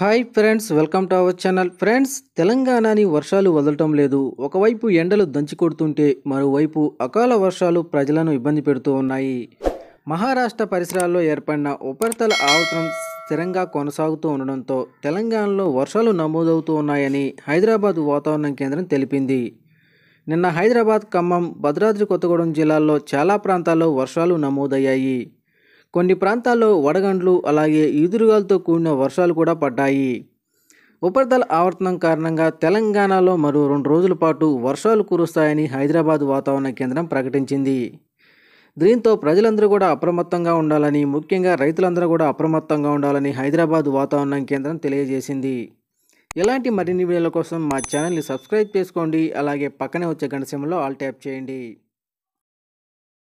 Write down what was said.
hi friends welcome to our channel friends తెలంగాణని వర్షాలు వదలటం లేదు ఒకవైపు ఎండలు దంచి కొడుతుంటే మరోవైపు అకాల వర్షాలు ప్రజలను ఇబ్బంది పెడుతూ ఉన్నాయి మహారాష్ట్ర పరిసరాల్లో ఏర్పడిన ఉపరితల ఆవతరం స్థిరంగా కొనసాగుతూ ఉండడంతో తెలంగాణలో వర్షాలు నమోదవుతూ ఉన్నాయని హైదరాబాద్ వాతావరణ కేంద్రం తెలిపింది నిన్న హైదరాబాద్ ఖమ్మం భద్రాద్రి కొత్తగూడెం జిల్లాల్లో చాలా ప్రాంతాల్లో వర్షాలు నమోదయ్యాయి కొన్ని ప్రాంతాల్లో వడగండ్లు అలాగే ఈదురుగాలతో కూడిన వర్షాలు కూడా పడ్డాయి ఉపరితల ఆవర్తనం కారణంగా తెలంగాణలో మరో రెండు రోజుల పాటు వర్షాలు కురుస్తాయని హైదరాబాద్ వాతావరణ కేంద్రం ప్రకటించింది దీంతో ప్రజలందరూ కూడా అప్రమత్తంగా ఉండాలని ముఖ్యంగా రైతులందరూ కూడా అప్రమత్తంగా ఉండాలని హైదరాబాద్ వాతావరణ కేంద్రం తెలియజేసింది ఇలాంటి మరిన్ని వీడియోల కోసం మా ఛానల్ని సబ్స్క్రైబ్ చేసుకోండి అలాగే పక్కనే వచ్చే గంట ఆల్ ట్యాప్ చేయండి